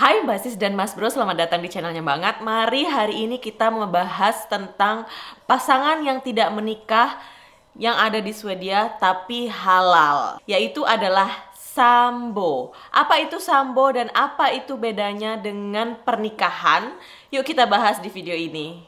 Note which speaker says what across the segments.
Speaker 1: Hai Mbak Sis dan Mas Bro, selamat datang di channelnya Banget. Mari hari ini kita membahas tentang pasangan yang tidak menikah yang ada di Swedia tapi halal, yaitu adalah Sambo. Apa itu Sambo dan apa itu bedanya dengan pernikahan? Yuk kita bahas di video ini.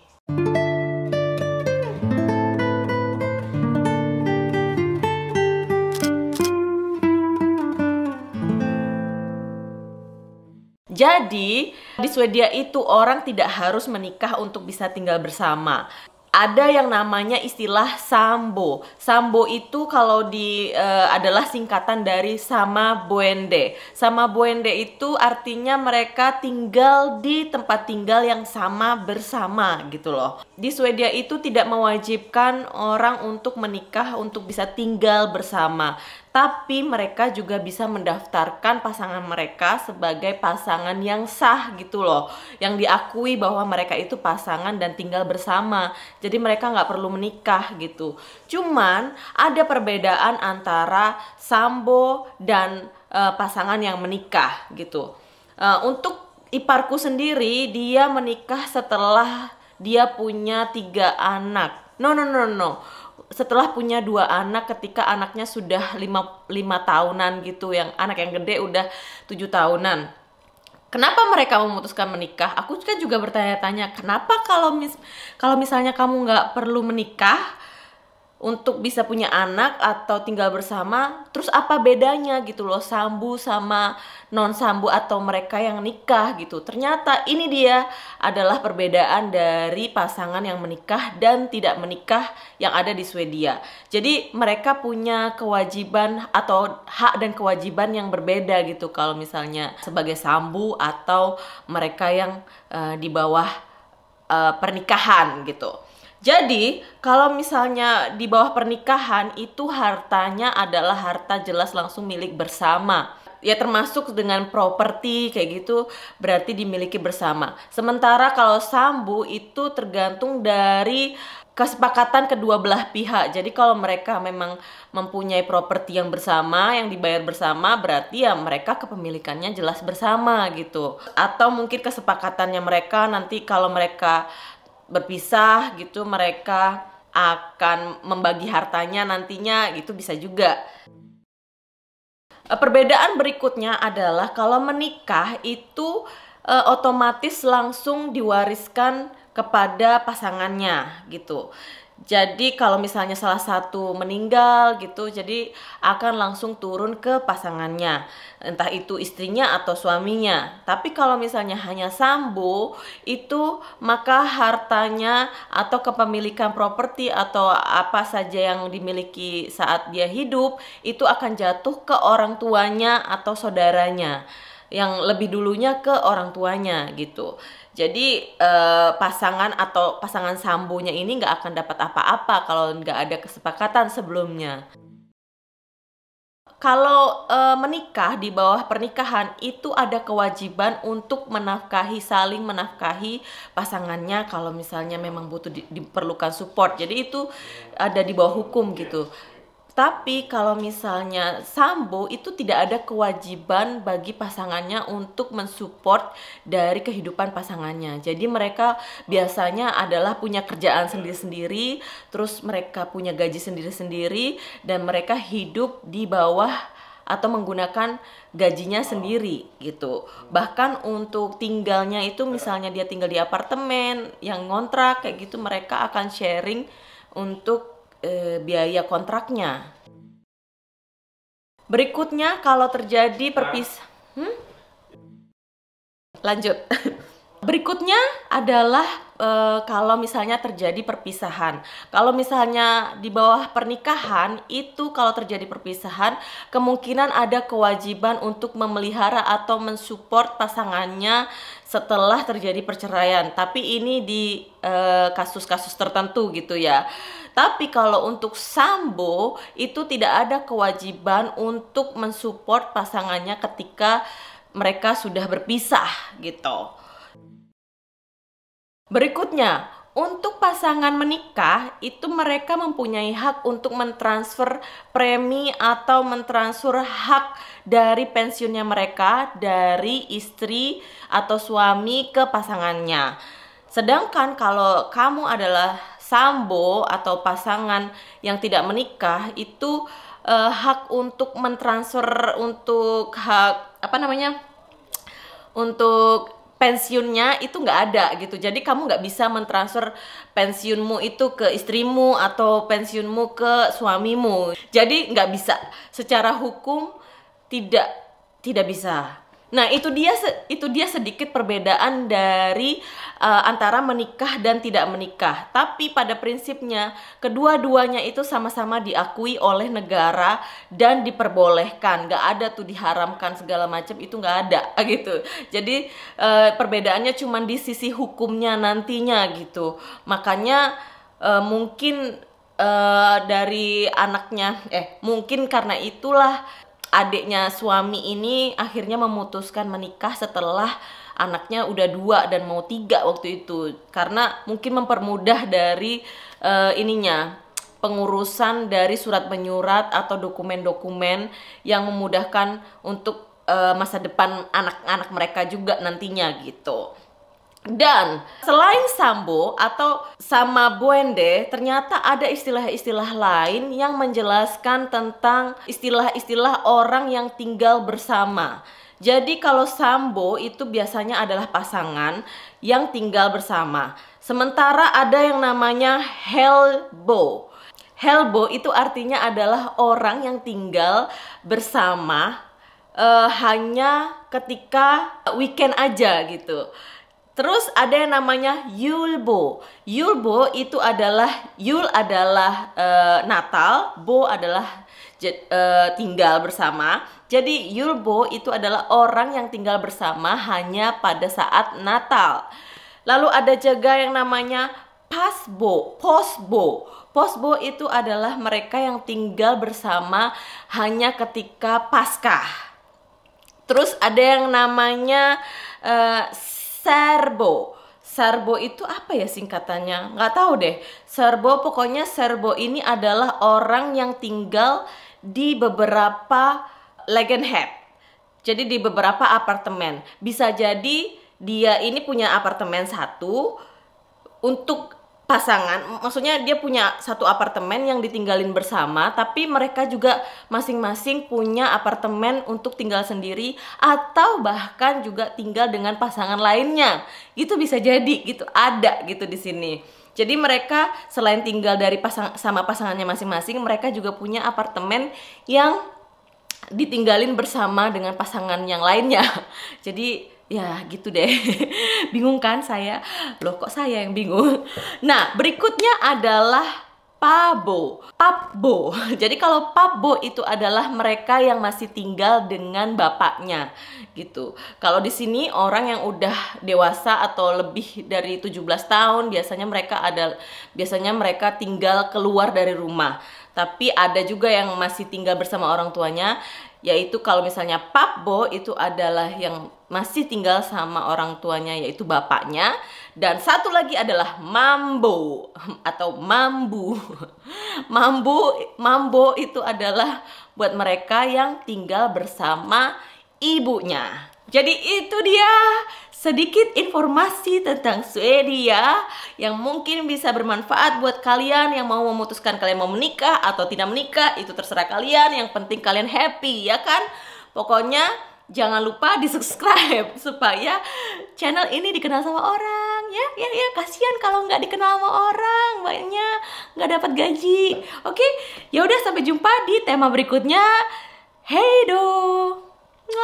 Speaker 1: Jadi, di Swedia itu orang tidak harus menikah untuk bisa tinggal bersama. Ada yang namanya istilah sambo. Sambo itu kalau di uh, adalah singkatan dari sama buende. Sama buende itu artinya mereka tinggal di tempat tinggal yang sama bersama gitu loh. Di Swedia itu tidak mewajibkan orang untuk menikah untuk bisa tinggal bersama tapi mereka juga bisa mendaftarkan pasangan mereka sebagai pasangan yang sah gitu loh yang diakui bahwa mereka itu pasangan dan tinggal bersama jadi mereka nggak perlu menikah gitu cuman ada perbedaan antara sambo dan e, pasangan yang menikah gitu e, untuk iparku sendiri dia menikah setelah dia punya tiga anak no no no no setelah punya dua anak ketika anaknya sudah lima, lima tahunan gitu yang anak yang gede udah tujuh tahunan kenapa mereka memutuskan menikah aku kan juga bertanya-tanya kenapa kalau mis kalau misalnya kamu nggak perlu menikah untuk bisa punya anak atau tinggal bersama terus apa bedanya gitu loh sambu sama non sambu atau mereka yang nikah gitu. Ternyata ini dia adalah perbedaan dari pasangan yang menikah dan tidak menikah yang ada di Swedia. Jadi mereka punya kewajiban atau hak dan kewajiban yang berbeda gitu kalau misalnya sebagai sambu atau mereka yang uh, di bawah uh, pernikahan gitu. Jadi, kalau misalnya di bawah pernikahan itu hartanya adalah harta jelas langsung milik bersama ya termasuk dengan properti kayak gitu berarti dimiliki bersama. Sementara kalau sambu itu tergantung dari kesepakatan kedua belah pihak. Jadi kalau mereka memang mempunyai properti yang bersama, yang dibayar bersama, berarti ya mereka kepemilikannya jelas bersama gitu. Atau mungkin kesepakatannya mereka nanti kalau mereka berpisah gitu mereka akan membagi hartanya nantinya gitu bisa juga. Eh, perbedaan berikutnya adalah kalau menikah itu e, otomatis langsung diwariskan kepada pasangannya gitu. Jadi kalau misalnya salah satu meninggal gitu, jadi akan langsung turun ke pasangannya, entah itu istrinya atau suaminya. Tapi kalau misalnya hanya Sambu itu maka hartanya atau kepemilikan properti atau apa saja yang dimiliki saat dia hidup itu akan jatuh ke orang tuanya atau saudaranya yang lebih dulunya ke orang tuanya gitu. Jadi uh, pasangan atau pasangan sambunya ini nggak akan dapat apa-apa kalau nggak ada kesepakatan sebelumnya. Kalau uh, menikah di bawah pernikahan itu ada kewajiban untuk menafkahi saling menafkahi pasangannya kalau misalnya memang butuh di, diperlukan support. Jadi itu ada di bawah hukum gitu tapi kalau misalnya sambo itu tidak ada kewajiban bagi pasangannya untuk mensupport dari kehidupan pasangannya. Jadi mereka biasanya adalah punya kerjaan sendiri-sendiri, terus mereka punya gaji sendiri-sendiri dan mereka hidup di bawah atau menggunakan gajinya sendiri gitu. Bahkan untuk tinggalnya itu misalnya dia tinggal di apartemen yang ngontrak kayak gitu mereka akan sharing untuk eh, biaya kontraknya. Berikutnya kalau terjadi nah. perpis hmm? lanjut. Berikutnya adalah uh, kalau misalnya terjadi perpisahan. Kalau misalnya di bawah pernikahan itu kalau terjadi perpisahan kemungkinan ada kewajiban untuk memelihara atau mensupport pasangannya setelah terjadi perceraian. Tapi ini di eh, kasus-kasus uh, kasus -kasus tertentu gitu ya. Tapi kalau untuk sambo itu tidak ada kewajiban untuk mensupport pasangannya ketika mereka sudah berpisah gitu. Berikutnya, untuk pasangan menikah itu mereka mempunyai hak untuk mentransfer premi atau mentransfer hak dari pensiunnya mereka dari istri atau suami ke pasangannya. Sedangkan kalau kamu adalah sambo atau pasangan yang tidak menikah itu eh, hak untuk mentransfer untuk hak apa namanya? untuk pensiunnya itu nggak ada gitu jadi kamu nggak bisa mentransfer pensiunmu itu ke istrimu atau pensiunmu ke suamimu jadi nggak bisa secara hukum tidak tidak bisa Nah, itu dia itu dia sedikit perbedaan dari uh, antara menikah dan tidak menikah. Tapi pada prinsipnya kedua-duanya itu sama-sama diakui oleh negara dan diperbolehkan. Gak ada tuh diharamkan segala macam itu gak ada gitu. Jadi uh, perbedaannya cuma di sisi hukumnya nantinya gitu. Makanya uh, mungkin uh, dari anaknya eh mungkin karena itulah adiknya suami ini akhirnya memutuskan menikah setelah anaknya udah dua dan mau tiga waktu itu karena mungkin mempermudah dari uh, ininya pengurusan dari surat menyurat atau dokumen-dokumen yang memudahkan untuk uh, masa depan anak-anak mereka juga nantinya gitu. Dan selain sambo atau sama buende, ternyata ada istilah-istilah lain yang menjelaskan tentang istilah-istilah orang yang tinggal bersama. Jadi kalau sambo itu biasanya adalah pasangan yang tinggal bersama. Sementara ada yang namanya helbo. Helbo itu artinya adalah orang yang tinggal bersama uh, hanya ketika weekend aja gitu. Terus ada yang namanya Yulbo. Yulbo itu adalah Yul adalah uh, Natal, Bo adalah uh, tinggal bersama. Jadi Yulbo itu adalah orang yang tinggal bersama hanya pada saat Natal. Lalu ada jaga yang namanya Pasbo, Posbo. Posbo itu adalah mereka yang tinggal bersama hanya ketika Paskah. Terus ada yang namanya uh, serbo. Serbo itu apa ya singkatannya? Nggak tahu deh. Serbo pokoknya serbo ini adalah orang yang tinggal di beberapa Legenhead. Jadi di beberapa apartemen. Bisa jadi dia ini punya apartemen satu untuk pasangan, maksudnya dia punya satu apartemen yang ditinggalin bersama, tapi mereka juga masing-masing punya apartemen untuk tinggal sendiri atau bahkan juga tinggal dengan pasangan lainnya. Itu bisa jadi gitu, ada gitu di sini. Jadi mereka selain tinggal dari pasang sama pasangannya masing-masing, mereka juga punya apartemen yang ditinggalin bersama dengan pasangan yang lainnya. Jadi ya gitu deh. bingung kan saya? Loh kok saya yang bingung? Nah, berikutnya adalah pabo, pabo. Jadi kalau pabo itu adalah mereka yang masih tinggal dengan bapaknya gitu. Kalau di sini orang yang udah dewasa atau lebih dari 17 tahun biasanya mereka ada biasanya mereka tinggal keluar dari rumah tapi ada juga yang masih tinggal bersama orang tuanya yaitu kalau misalnya papbo itu adalah yang masih tinggal sama orang tuanya yaitu bapaknya dan satu lagi adalah mambo atau mambu mambu mambo itu adalah buat mereka yang tinggal bersama ibunya jadi itu dia sedikit informasi tentang Swedia yang mungkin bisa bermanfaat buat kalian yang mau memutuskan kalian mau menikah atau tidak menikah itu terserah kalian yang penting kalian happy ya kan pokoknya jangan lupa di subscribe supaya channel ini dikenal sama orang ya ya ya kasihan kalau nggak dikenal sama orang banyaknya nggak dapat gaji oke ya udah sampai jumpa di tema berikutnya hey do